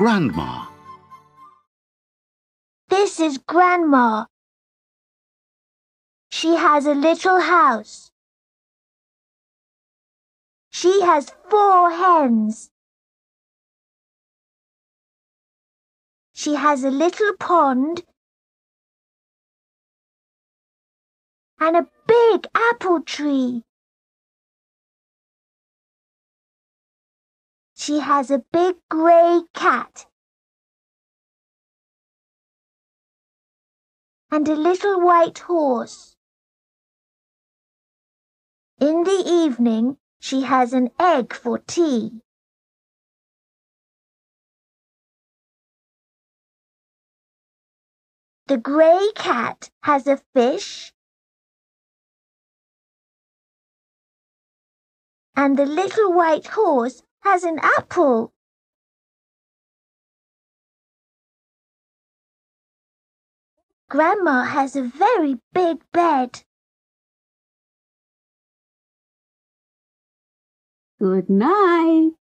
Grandma. This is Grandma. She has a little house. She has four hens. She has a little pond and a big apple tree. She has a big grey cat and a little white horse. In the evening, she has an egg for tea. The grey cat has a fish and the little white horse has an apple. Grandma has a very big bed. Good night.